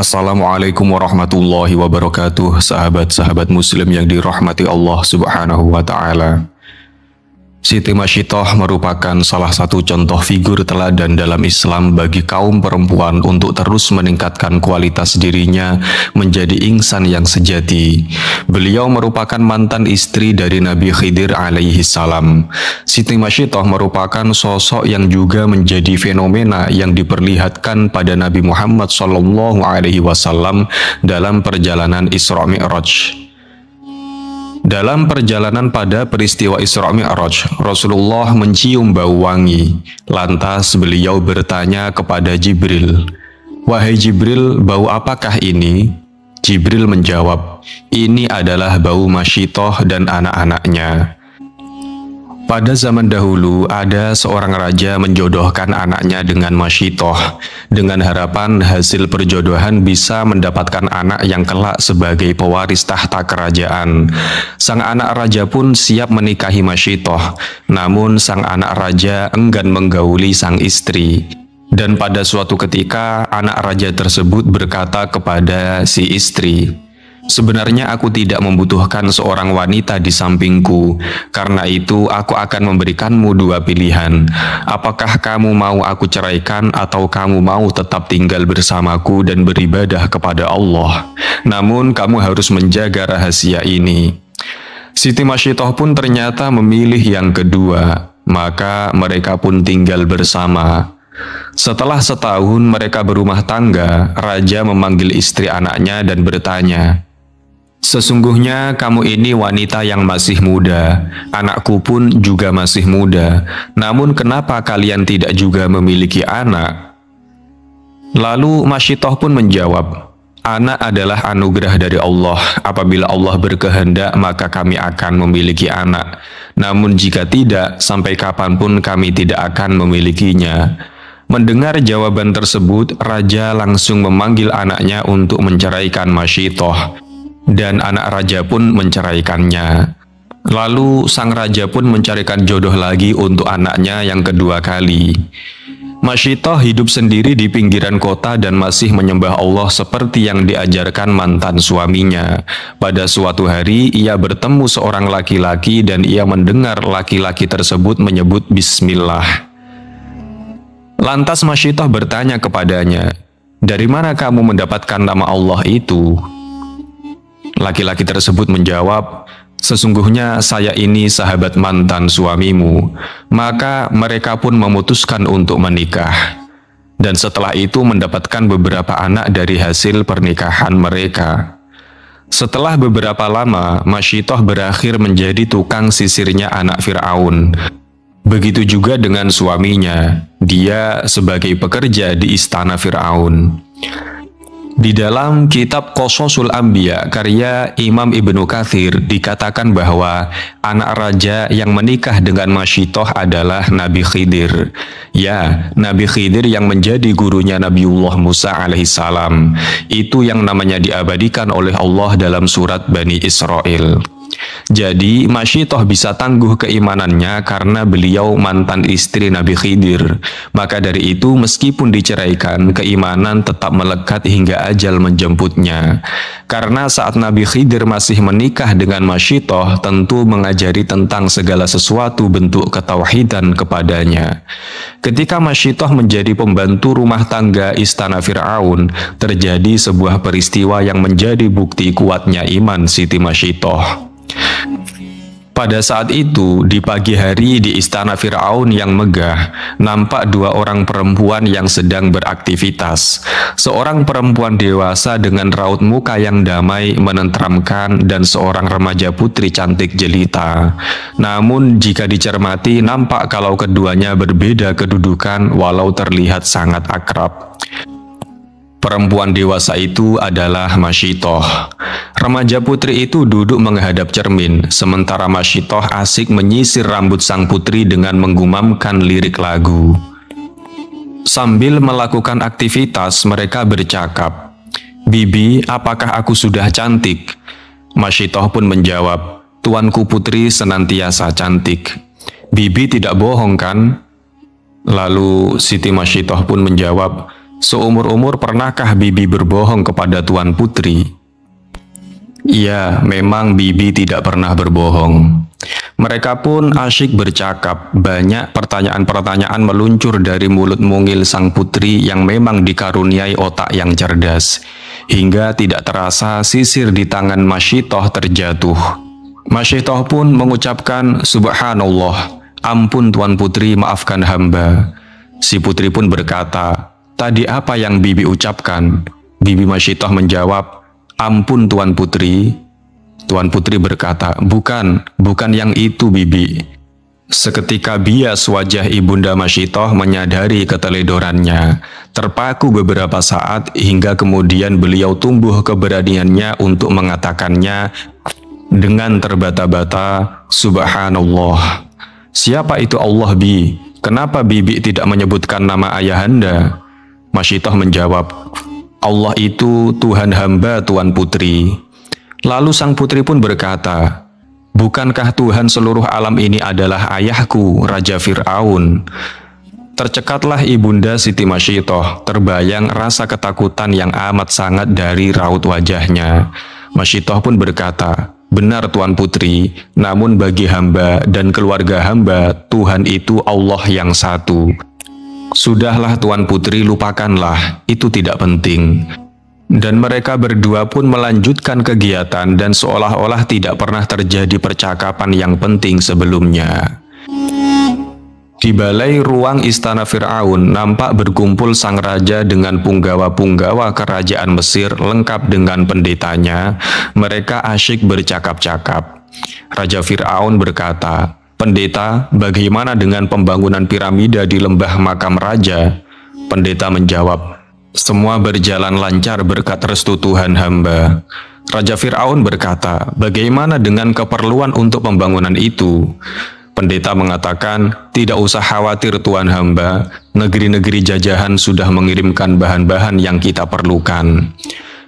Assalamualaikum warahmatullahi wabarakatuh, sahabat-sahabat Muslim yang dirahmati Allah Subhanahu wa Ta'ala. Siti Masyitoh merupakan salah satu contoh figur teladan dalam Islam bagi kaum perempuan untuk terus meningkatkan kualitas dirinya menjadi insan yang sejati. Beliau merupakan mantan istri dari Nabi Khidir alaihi salam. Siti Masyitoh merupakan sosok yang juga menjadi fenomena yang diperlihatkan pada Nabi Muhammad SAW alaihi wasallam dalam perjalanan Isra Mi'raj. Dalam perjalanan pada peristiwa Isra Mi'raj, Rasulullah mencium bau wangi. Lantas beliau bertanya kepada Jibril, "Wahai Jibril, bau apakah ini?" Jibril menjawab, "Ini adalah bau Masyitoh dan anak-anaknya." Pada zaman dahulu, ada seorang raja menjodohkan anaknya dengan Masyitoh, dengan harapan hasil perjodohan bisa mendapatkan anak yang kelak sebagai pewaris tahta kerajaan. Sang anak raja pun siap menikahi Masyitoh, namun sang anak raja enggan menggauli sang istri. Dan pada suatu ketika, anak raja tersebut berkata kepada si istri, Sebenarnya aku tidak membutuhkan seorang wanita di sampingku. Karena itu, aku akan memberikanmu dua pilihan: apakah kamu mau aku ceraikan, atau kamu mau tetap tinggal bersamaku dan beribadah kepada Allah. Namun, kamu harus menjaga rahasia ini. Siti Masyitoh pun ternyata memilih yang kedua, maka mereka pun tinggal bersama. Setelah setahun mereka berumah tangga, raja memanggil istri anaknya dan bertanya, Sesungguhnya kamu ini wanita yang masih muda, anakku pun juga masih muda. Namun kenapa kalian tidak juga memiliki anak? Lalu Masyitoh pun menjawab, Anak adalah anugerah dari Allah. Apabila Allah berkehendak, maka kami akan memiliki anak. Namun jika tidak, sampai kapanpun kami tidak akan memilikinya. Mendengar jawaban tersebut, Raja langsung memanggil anaknya untuk menceraikan Masyitoh dan anak raja pun menceraikannya. Lalu sang raja pun mencarikan jodoh lagi untuk anaknya yang kedua kali. Mashita hidup sendiri di pinggiran kota dan masih menyembah Allah seperti yang diajarkan mantan suaminya. Pada suatu hari, ia bertemu seorang laki-laki dan ia mendengar laki-laki tersebut menyebut Bismillah. Lantas Mashita bertanya kepadanya, Dari mana kamu mendapatkan nama Allah itu? Laki-laki tersebut menjawab, Sesungguhnya saya ini sahabat mantan suamimu. Maka mereka pun memutuskan untuk menikah. Dan setelah itu mendapatkan beberapa anak dari hasil pernikahan mereka. Setelah beberapa lama, Masyitoh berakhir menjadi tukang sisirnya anak Fir'aun. Begitu juga dengan suaminya, dia sebagai pekerja di istana Fir'aun. Di dalam kitab Qososul Ambiya karya Imam Ibnu Kathir dikatakan bahwa anak raja yang menikah dengan Masyitoh adalah Nabi Khidir. Ya, Nabi Khidir yang menjadi gurunya Nabiullah Musa alaihissalam. Itu yang namanya diabadikan oleh Allah dalam surat Bani Israel. Jadi Masyitoh bisa tangguh keimanannya karena beliau mantan istri Nabi Khidir. Maka dari itu meskipun diceraikan, keimanan tetap melekat hingga ajal menjemputnya. Karena saat Nabi Khidir masih menikah dengan Masyitoh tentu mengajari tentang segala sesuatu bentuk ketauhidan kepadanya. Ketika Masyitoh menjadi pembantu rumah tangga istana Fir'aun, terjadi sebuah peristiwa yang menjadi bukti kuatnya iman Siti Masyitoh. Pada saat itu, di pagi hari di istana Firaun yang megah, nampak dua orang perempuan yang sedang beraktivitas. Seorang perempuan dewasa dengan raut muka yang damai menenteramkan dan seorang remaja putri cantik jelita. Namun jika dicermati nampak kalau keduanya berbeda kedudukan walau terlihat sangat akrab. Perempuan dewasa itu adalah Masyitoh. Remaja putri itu duduk menghadap cermin, sementara Masyitoh asik menyisir rambut sang putri dengan menggumamkan lirik lagu. Sambil melakukan aktivitas, mereka bercakap. Bibi, apakah aku sudah cantik? Masyitoh pun menjawab, Tuanku putri senantiasa cantik. Bibi tidak bohong kan? Lalu Siti Masyitoh pun menjawab, Seumur-umur pernahkah Bibi berbohong kepada Tuan Putri? Iya, memang Bibi tidak pernah berbohong. Mereka pun asyik bercakap, banyak pertanyaan-pertanyaan meluncur dari mulut mungil sang putri yang memang dikaruniai otak yang cerdas. Hingga tidak terasa sisir di tangan Masyitoh terjatuh. Masyitoh pun mengucapkan, Subhanallah, ampun Tuan Putri maafkan hamba. Si putri pun berkata, Tadi apa yang Bibi ucapkan? Bibi Masyitoh menjawab, Ampun Tuan Putri. Tuan Putri berkata, Bukan, bukan yang itu Bibi. Seketika bias wajah Ibunda Masyitoh menyadari keteledorannya. Terpaku beberapa saat hingga kemudian beliau tumbuh keberaniannya untuk mengatakannya dengan terbata-bata, Subhanallah. Siapa itu Allah Bi? Kenapa Bibi tidak menyebutkan nama ayahanda? Masyitah menjawab, Allah itu Tuhan hamba Tuan Putri. Lalu sang putri pun berkata, Bukankah Tuhan seluruh alam ini adalah ayahku, Raja Fir'aun? Tercekatlah ibunda Siti Masyitoh, terbayang rasa ketakutan yang amat sangat dari raut wajahnya. Masyitoh pun berkata, Benar Tuan Putri, namun bagi hamba dan keluarga hamba, Tuhan itu Allah yang satu. Sudahlah Tuan Putri, lupakanlah, itu tidak penting. Dan mereka berdua pun melanjutkan kegiatan dan seolah-olah tidak pernah terjadi percakapan yang penting sebelumnya. Di balai ruang istana Fir'aun, nampak berkumpul sang raja dengan punggawa-punggawa kerajaan Mesir lengkap dengan pendetanya. Mereka asyik bercakap-cakap. Raja Fir'aun berkata, Pendeta, bagaimana dengan pembangunan piramida di lembah makam raja? Pendeta menjawab, semua berjalan lancar berkat restu Tuhan hamba. Raja Fir'aun berkata, bagaimana dengan keperluan untuk pembangunan itu? Pendeta mengatakan, tidak usah khawatir Tuhan hamba, negeri-negeri jajahan sudah mengirimkan bahan-bahan yang kita perlukan.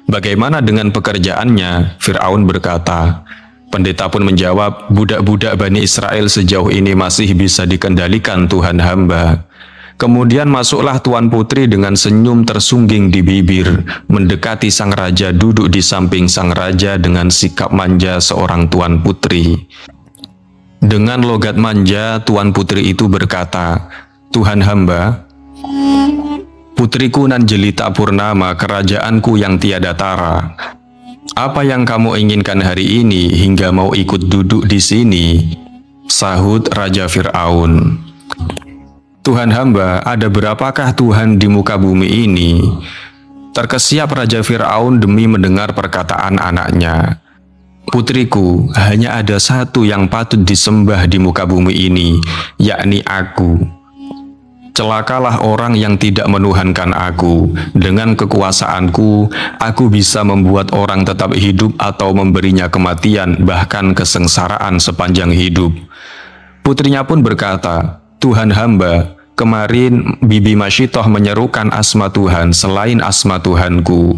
Bagaimana dengan pekerjaannya? Fir'aun berkata, Pendeta pun menjawab, budak-budak Bani Israel sejauh ini masih bisa dikendalikan Tuhan hamba. Kemudian masuklah Tuan Putri dengan senyum tersungging di bibir, mendekati sang raja duduk di samping sang raja dengan sikap manja seorang Tuan Putri. Dengan logat manja, Tuan Putri itu berkata, Tuhan hamba, Putriku Nanjelita Purnama, kerajaanku yang tiada tara, apa yang kamu inginkan hari ini hingga mau ikut duduk di sini? Sahut Raja Fir'aun. Tuhan hamba, ada berapakah Tuhan di muka bumi ini? Terkesiap Raja Fir'aun demi mendengar perkataan anaknya. Putriku, hanya ada satu yang patut disembah di muka bumi ini, yakni aku. Celakalah orang yang tidak menuhankan aku. Dengan kekuasaanku, aku bisa membuat orang tetap hidup atau memberinya kematian, bahkan kesengsaraan sepanjang hidup. Putrinya pun berkata, Tuhan hamba, kemarin Bibi Masyitoh menyerukan asma Tuhan selain asma Tuhanku.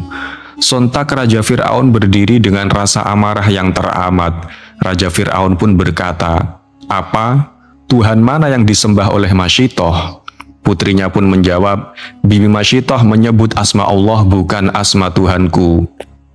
Sontak Raja Fir'aun berdiri dengan rasa amarah yang teramat. Raja Fir'aun pun berkata, Apa? Tuhan mana yang disembah oleh Masyitoh? Putrinya pun menjawab, Bibi Masyitoh menyebut asma Allah bukan asma Tuhanku.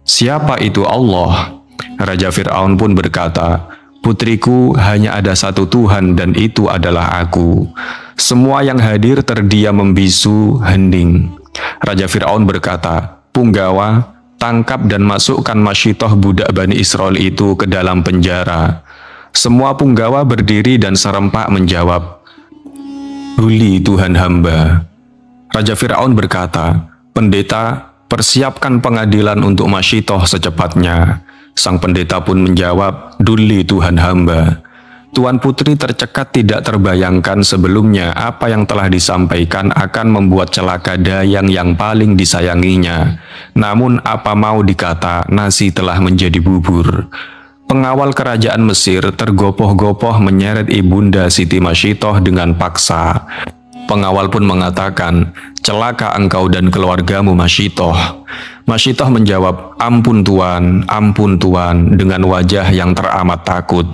Siapa itu Allah? Raja Fir'aun pun berkata, Putriku hanya ada satu Tuhan dan itu adalah aku. Semua yang hadir terdiam membisu hening. Raja Fir'aun berkata, Punggawa, tangkap dan masukkan Masyitoh budak Bani Israel itu ke dalam penjara. Semua punggawa berdiri dan serempak menjawab, Huli Tuhan hamba. Raja Fir'aun berkata, Pendeta, persiapkan pengadilan untuk Masyitoh secepatnya. Sang pendeta pun menjawab, Duli Tuhan hamba. Tuan Putri tercekat tidak terbayangkan sebelumnya apa yang telah disampaikan akan membuat celaka Dayang yang paling disayanginya. Namun apa mau dikata, nasi telah menjadi bubur. Pengawal kerajaan Mesir tergopoh-gopoh menyeret ibunda Siti Masyitoh dengan paksa. Pengawal pun mengatakan, celaka engkau dan keluargamu Masyitoh. Masyitoh menjawab, ampun tuan, ampun tuan, dengan wajah yang teramat takut.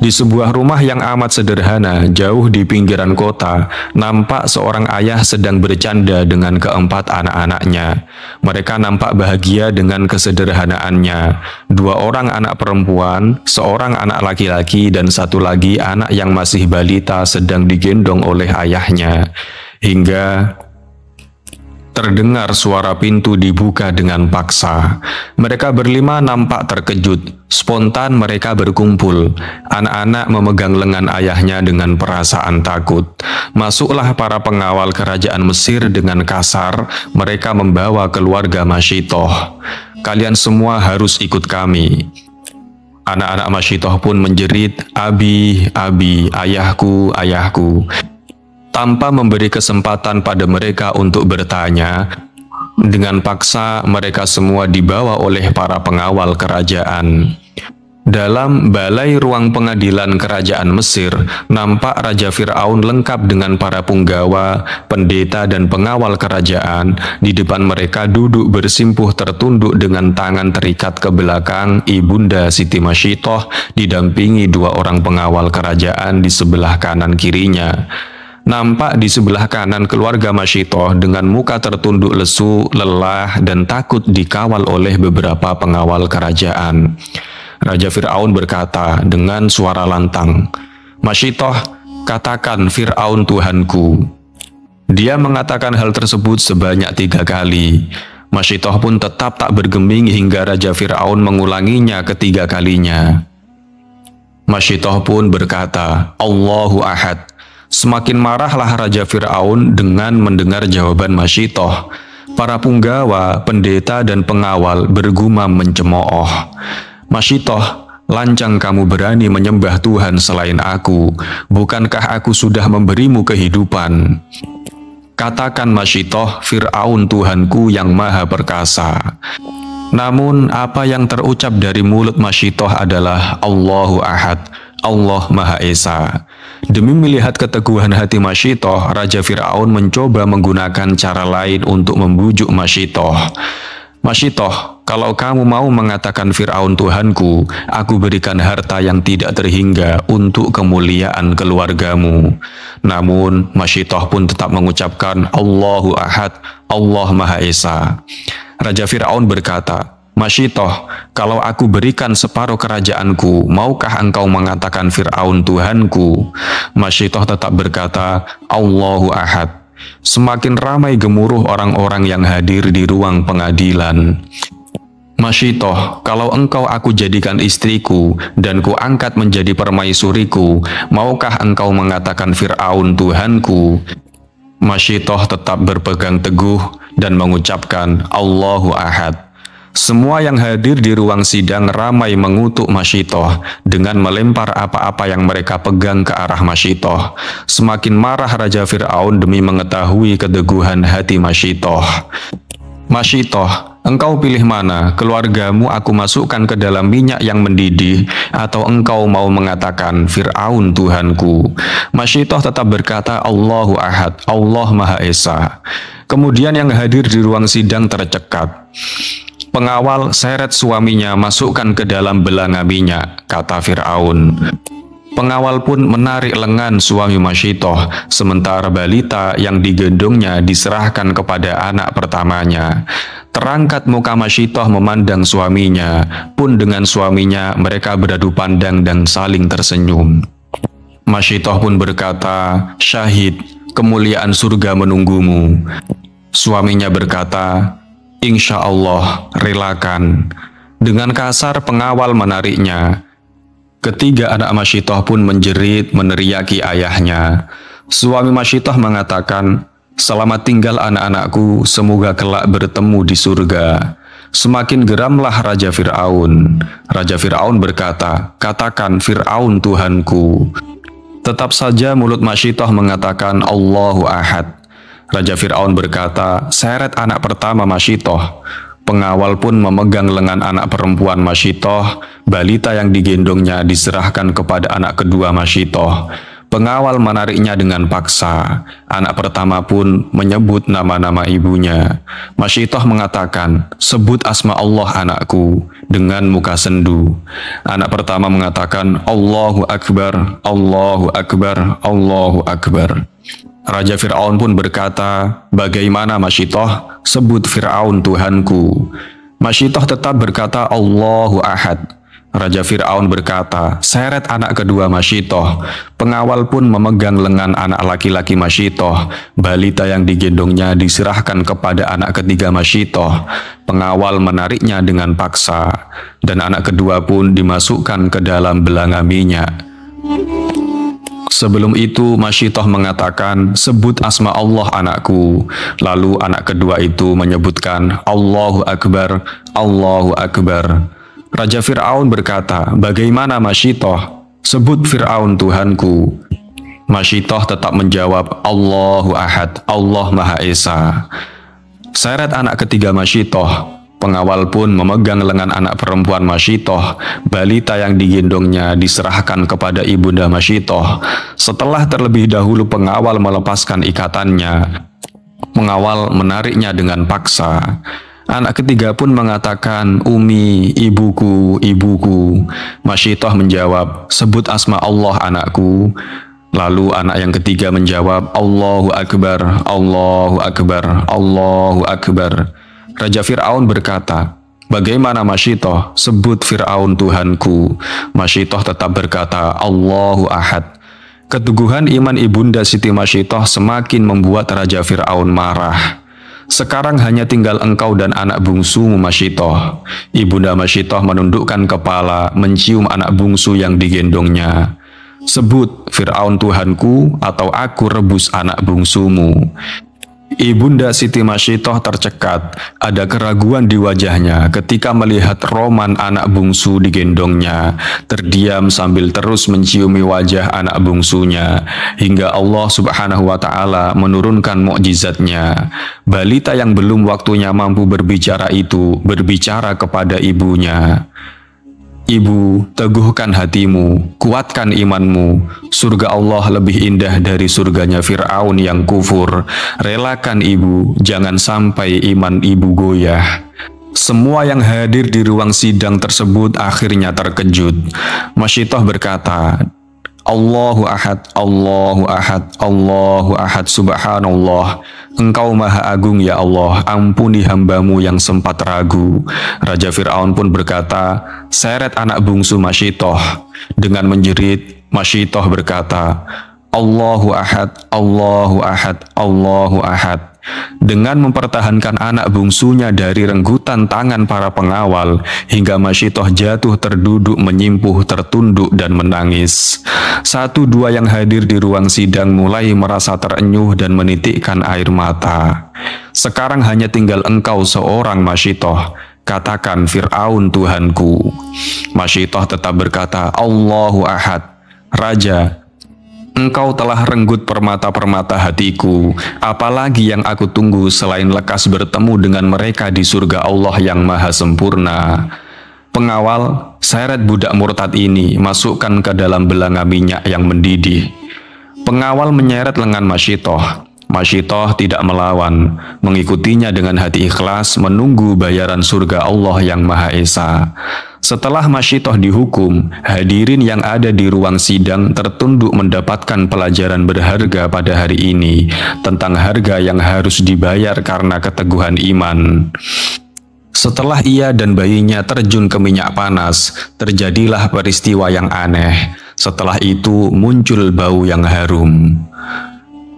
Di sebuah rumah yang amat sederhana, jauh di pinggiran kota, nampak seorang ayah sedang bercanda dengan keempat anak-anaknya. Mereka nampak bahagia dengan kesederhanaannya. Dua orang anak perempuan, seorang anak laki-laki, dan satu lagi anak yang masih balita sedang digendong oleh ayahnya. Hingga Terdengar suara pintu dibuka dengan paksa. Mereka berlima nampak terkejut. Spontan mereka berkumpul. Anak-anak memegang lengan ayahnya dengan perasaan takut. Masuklah para pengawal kerajaan Mesir dengan kasar. Mereka membawa keluarga Masyitoh. Kalian semua harus ikut kami. Anak-anak Masyitoh pun menjerit, Abi, Abi, ayahku, ayahku tanpa memberi kesempatan pada mereka untuk bertanya, dengan paksa mereka semua dibawa oleh para pengawal kerajaan. Dalam balai ruang pengadilan kerajaan Mesir, nampak Raja Firaun lengkap dengan para punggawa, pendeta, dan pengawal kerajaan. Di depan mereka duduk bersimpuh tertunduk dengan tangan terikat ke belakang Ibunda Siti Masyitoh, didampingi dua orang pengawal kerajaan di sebelah kanan kirinya. Nampak di sebelah kanan keluarga Masyito dengan muka tertunduk lesu, lelah, dan takut dikawal oleh beberapa pengawal kerajaan. Raja Fir'aun berkata dengan suara lantang, Masyitoh, katakan Fir'aun Tuhanku. Dia mengatakan hal tersebut sebanyak tiga kali. Masyitoh pun tetap tak bergeming hingga Raja Fir'aun mengulanginya ketiga kalinya. Masyitoh pun berkata, Allahu Ahad, Semakin marahlah Raja Fir'aun dengan mendengar jawaban Masyitoh. Para punggawa, pendeta, dan pengawal bergumam mencemooh. Masyitoh, lancang kamu berani menyembah Tuhan selain aku. Bukankah aku sudah memberimu kehidupan? Katakan Masyitoh, Fir'aun Tuhanku yang maha perkasa. Namun apa yang terucap dari mulut Masyitoh adalah Allahu Ahad, Allah Maha Esa. Demi melihat keteguhan hati Masyitoh, Raja Fir'aun mencoba menggunakan cara lain untuk membujuk Masyitoh. Masyitoh, kalau kamu mau mengatakan Fir'aun Tuhanku, aku berikan harta yang tidak terhingga untuk kemuliaan keluargamu. Namun, Masyitoh pun tetap mengucapkan Allahu Ahad, Allah Maha Esa. Raja Fir'aun berkata, Masyitoh, kalau aku berikan separuh kerajaanku, maukah engkau mengatakan Fir'aun Tuhanku? Masyitoh tetap berkata, Allahu Ahad. Semakin ramai gemuruh orang-orang yang hadir di ruang pengadilan. Masyitoh, kalau engkau aku jadikan istriku dan kuangkat menjadi permaisuriku, maukah engkau mengatakan Fir'aun Tuhanku? Masyitoh tetap berpegang teguh dan mengucapkan Allahu Ahad. Semua yang hadir di ruang sidang ramai mengutuk Masyitoh dengan melempar apa-apa yang mereka pegang ke arah Masyitoh. Semakin marah Raja Fir'aun demi mengetahui kedeguhan hati Masyitoh. Masyitoh, engkau pilih mana, keluargamu aku masukkan ke dalam minyak yang mendidih, atau engkau mau mengatakan, Fir'aun Tuhanku. Masyitoh tetap berkata, Allahu Ahad, Allah Maha Esa. Kemudian yang hadir di ruang sidang tercekat. Pengawal seret suaminya masukkan ke dalam belanga minyak, kata Fir'aun. Pengawal pun menarik lengan suami Masyitoh, sementara balita yang digendongnya diserahkan kepada anak pertamanya. Terangkat muka Masyitoh memandang suaminya, pun dengan suaminya mereka beradu pandang dan saling tersenyum. Masyitoh pun berkata, Syahid, kemuliaan surga menunggumu. Suaminya berkata, Insya Allah, relakan. Dengan kasar pengawal menariknya. Ketiga anak Masyitoh pun menjerit meneriaki ayahnya. Suami Masyitoh mengatakan, Selamat tinggal anak-anakku, semoga kelak bertemu di surga. Semakin geramlah Raja Fir'aun. Raja Fir'aun berkata, Katakan Fir'aun Tuhanku. Tetap saja mulut Masyitoh mengatakan Allahu Ahad. Raja Fir'aun berkata, seret anak pertama Masyitoh. Pengawal pun memegang lengan anak perempuan Masyitoh, balita yang digendongnya diserahkan kepada anak kedua Masyitoh. Pengawal menariknya dengan paksa. Anak pertama pun menyebut nama-nama ibunya. Masyitoh mengatakan, sebut asma Allah anakku dengan muka sendu. Anak pertama mengatakan, Allahu Akbar, Allahu Akbar, Allahu Akbar. Raja Fir'aun pun berkata, Bagaimana Masyitoh? Sebut Fir'aun Tuhanku. Masyitoh tetap berkata, Allahu Ahad. Raja Fir'aun berkata, seret anak kedua Masyitoh. Pengawal pun memegang lengan anak laki-laki Masyitoh. Balita yang digendongnya diserahkan kepada anak ketiga Masyitoh. Pengawal menariknya dengan paksa. Dan anak kedua pun dimasukkan ke dalam belanga minyak. Sebelum itu Masyitoh mengatakan, sebut asma Allah anakku. Lalu anak kedua itu menyebutkan, Allahu Akbar, Allahu Akbar. Raja Fir'aun berkata, bagaimana Masyitoh? Sebut Fir'aun Tuhanku. Masyitoh tetap menjawab, Allahu Ahad, Allah Maha Esa. Seret anak ketiga Masyitoh Pengawal pun memegang lengan anak perempuan Masyitoh, balita yang digendongnya diserahkan kepada ibunda Masyitoh. Setelah terlebih dahulu pengawal melepaskan ikatannya, pengawal menariknya dengan paksa. Anak ketiga pun mengatakan, Umi, ibuku, ibuku. Masyitoh menjawab, sebut asma Allah anakku. Lalu anak yang ketiga menjawab, Allahu Akbar, Allahu Akbar, Allahu Akbar. Raja Fir'aun berkata, Bagaimana Masyitoh? Sebut Fir'aun Tuhanku. Masyitoh tetap berkata, Allahu Ahad. Keteguhan iman Ibunda Siti Masyitoh semakin membuat Raja Fir'aun marah. Sekarang hanya tinggal engkau dan anak bungsumu Masyitoh. Ibunda Masyitoh menundukkan kepala, mencium anak bungsu yang digendongnya. Sebut Fir'aun Tuhanku atau aku rebus anak bungsumu. Ibunda Siti Masyitoh tercekat, ada keraguan di wajahnya ketika melihat Roman anak bungsu digendongnya, terdiam sambil terus menciumi wajah anak bungsunya, hingga Allah subhanahu wa ta'ala menurunkan mukjizatnya. Balita yang belum waktunya mampu berbicara itu, berbicara kepada ibunya. Ibu, teguhkan hatimu, kuatkan imanmu. Surga Allah lebih indah dari surganya Fir'aun yang kufur. Relakan ibu, jangan sampai iman ibu goyah. Semua yang hadir di ruang sidang tersebut akhirnya terkejut. Masyitoh berkata, Allahu ahad, Allahu ahad, Allahu ahad, subhanallah. Engkau maha agung ya Allah, ampuni hambamu yang sempat ragu. Raja Fir'aun pun berkata, seret anak bungsu Masyitoh. Dengan menjerit, Masyitoh berkata, Allahu ahad, Allahu ahad, Allahu ahad. Dengan mempertahankan anak bungsunya dari renggutan tangan para pengawal, hingga Masyitoh jatuh terduduk menyimpuh tertunduk dan menangis. Satu dua yang hadir di ruang sidang mulai merasa terenyuh dan menitikkan air mata. Sekarang hanya tinggal engkau seorang Masyitoh, katakan Fir'aun Tuhanku. Masyitoh tetap berkata, Allahu Ahad. Raja, Engkau telah renggut permata-permata hatiku, apalagi yang aku tunggu selain lekas bertemu dengan mereka di surga Allah yang maha sempurna. Pengawal, seret budak murtad ini, masukkan ke dalam belanga minyak yang mendidih. Pengawal menyeret lengan Masyitoh, Masyitoh tidak melawan, mengikutinya dengan hati ikhlas menunggu bayaran surga Allah yang Maha Esa. Setelah Masyitoh dihukum, hadirin yang ada di ruang sidang tertunduk mendapatkan pelajaran berharga pada hari ini tentang harga yang harus dibayar karena keteguhan iman. Setelah ia dan bayinya terjun ke minyak panas, terjadilah peristiwa yang aneh. Setelah itu muncul bau yang harum.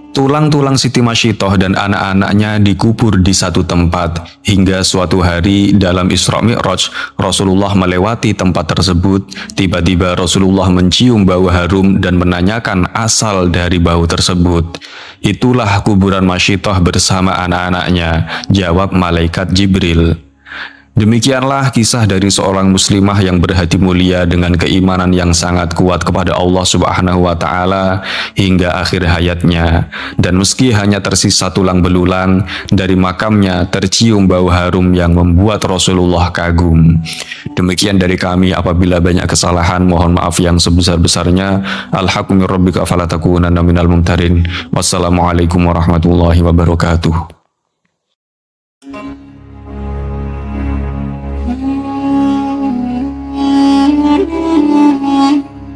Tulang-tulang Siti Masyitoh dan anak-anaknya dikubur di satu tempat, hingga suatu hari dalam Isra Mi'raj, Rasulullah melewati tempat tersebut. Tiba-tiba Rasulullah mencium bau harum dan menanyakan asal dari bau tersebut. Itulah kuburan Masyitoh bersama anak-anaknya, jawab malaikat Jibril. Demikianlah kisah dari seorang muslimah yang berhati mulia dengan keimanan yang sangat kuat kepada Allah Subhanahu wa taala hingga akhir hayatnya dan meski hanya tersisa tulang belulang dari makamnya tercium bau harum yang membuat Rasulullah kagum. Demikian dari kami apabila banyak kesalahan mohon maaf yang sebesar-besarnya. Alhaqumir rabbika falatakunanna minal mumtarin. Wassalamualaikum warahmatullahi wabarakatuh.